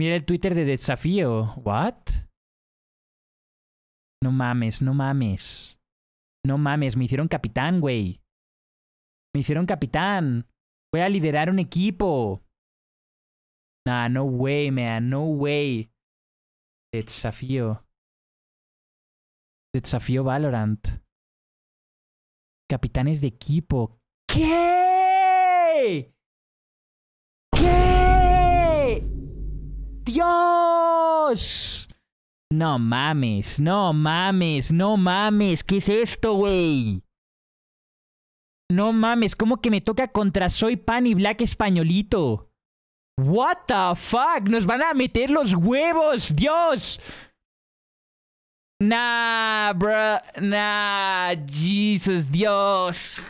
Mira el Twitter de desafío. ¿What? No mames, no mames. No mames, me hicieron capitán, güey. Me hicieron capitán. Voy a liderar un equipo. Nah, no way, man, no way. Desafío. Desafío Valorant. Capitanes de equipo. ¿Qué? Dios. No mames, no mames, no mames. ¿Qué es esto, güey? No mames, ¿cómo que me toca contra Soy Pan y Black Españolito? What the fuck? Nos van a meter los huevos, Dios. Nah, bro. Nah, Jesus, Dios.